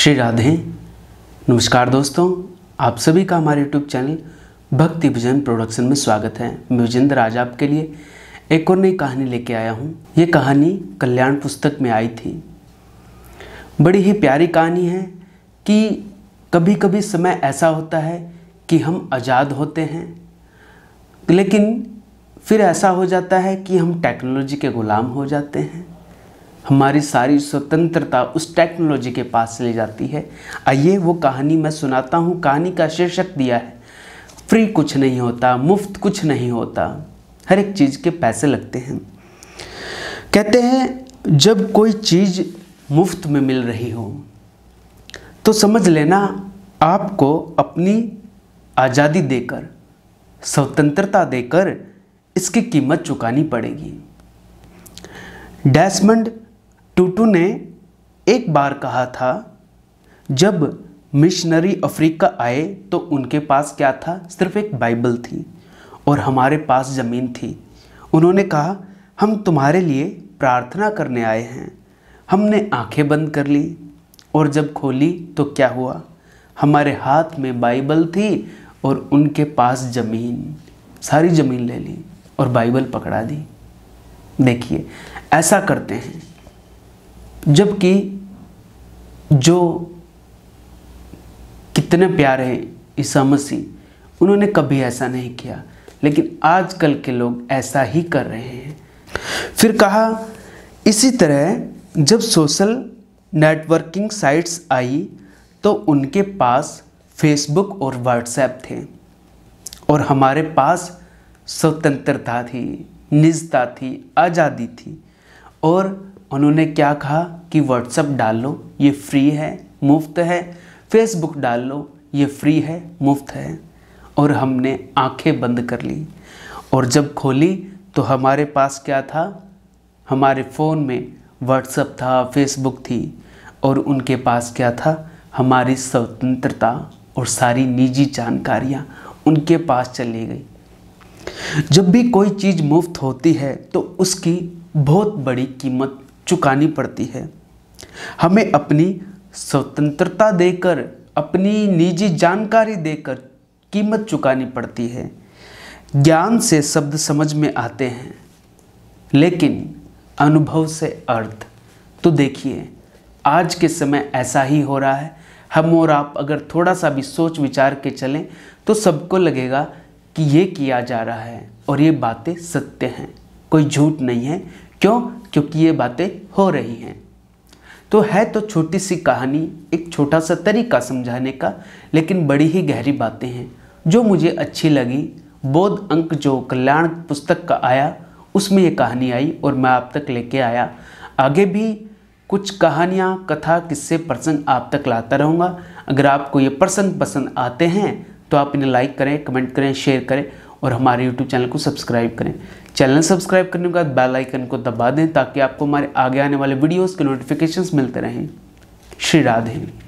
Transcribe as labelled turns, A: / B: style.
A: श्री राधे नमस्कार दोस्तों आप सभी का हमारे यूट्यूब चैनल भक्ति भजन प्रोडक्शन में स्वागत है मैं विजेंद्र आज आपके लिए एक और नई कहानी लेके आया हूँ ये कहानी कल्याण पुस्तक में आई थी बड़ी ही प्यारी कहानी है कि कभी कभी समय ऐसा होता है कि हम आज़ाद होते हैं लेकिन फिर ऐसा हो जाता है कि हम टेक्नोलॉजी के ग़ुलाम हो जाते हैं हमारी सारी स्वतंत्रता उस टेक्नोलॉजी के पास चली जाती है आइए वो कहानी मैं सुनाता हूँ कहानी का शीर्षक दिया है फ्री कुछ नहीं होता मुफ्त कुछ नहीं होता हर एक चीज़ के पैसे लगते हैं कहते हैं जब कोई चीज़ मुफ्त में मिल रही हो तो समझ लेना आपको अपनी आज़ादी देकर स्वतंत्रता देकर इसकी कीमत चुकानी पड़ेगी डैसमंड टूटू ने एक बार कहा था जब मिशनरी अफ्रीका आए तो उनके पास क्या था सिर्फ एक बाइबल थी और हमारे पास ज़मीन थी उन्होंने कहा हम तुम्हारे लिए प्रार्थना करने आए हैं हमने आंखें बंद कर ली और जब खोली तो क्या हुआ हमारे हाथ में बाइबल थी और उनके पास ज़मीन सारी ज़मीन ले ली और बाइबल पकड़ा दी देखिए ऐसा करते हैं जबकि जो कितने प्यारे हैं ईसा मसीह उन्होंने कभी ऐसा नहीं किया लेकिन आजकल के लोग ऐसा ही कर रहे हैं फिर कहा इसी तरह जब सोशल नेटवर्किंग साइट्स आई तो उनके पास फेसबुक और व्हाट्सएप थे और हमारे पास स्वतंत्रता थी निजता थी आज़ादी थी और उन्होंने क्या कहा कि व्हाट्सअप डाल लो ये फ्री है मुफ्त है फेसबुक डाल लो ये फ्री है मुफ्त है और हमने आंखें बंद कर ली और जब खोली तो हमारे पास क्या था हमारे फ़ोन में व्हाट्सअप था फेसबुक थी और उनके पास क्या था हमारी स्वतंत्रता और सारी निजी जानकारियाँ उनके पास चली गई जब भी कोई चीज़ मुफ्त होती है तो उसकी बहुत बड़ी कीमत चुकानी पड़ती है हमें अपनी स्वतंत्रता देकर अपनी निजी जानकारी देकर कीमत चुकानी पड़ती है ज्ञान से शब्द समझ में आते हैं लेकिन अनुभव से अर्थ तो देखिए आज के समय ऐसा ही हो रहा है हम और आप अगर थोड़ा सा भी सोच विचार के चलें तो सबको लगेगा कि ये किया जा रहा है और ये बातें सत्य हैं कोई झूठ नहीं है क्यों क्योंकि ये बातें हो रही हैं तो है तो छोटी सी कहानी एक छोटा सा तरीका समझाने का लेकिन बड़ी ही गहरी बातें हैं जो मुझे अच्छी लगी बोध अंक जो कल्याण पुस्तक का आया उसमें ये कहानी आई और मैं आप तक लेके आया आगे भी कुछ कहानियाँ कथा किस्से प्रसंग आप तक लाता रहूँगा अगर आपको ये प्रसंग पसंद आते हैं तो आप इन्हें लाइक करें कमेंट करें शेयर करें और हमारे यूट्यूब चैनल को सब्सक्राइब करें चैनल सब्सक्राइब करने के बाद बेल आइकन को दबा दें ताकि आपको हमारे आगे आने वाले वीडियोस के नोटिफिकेशंस मिलते रहें श्री राधे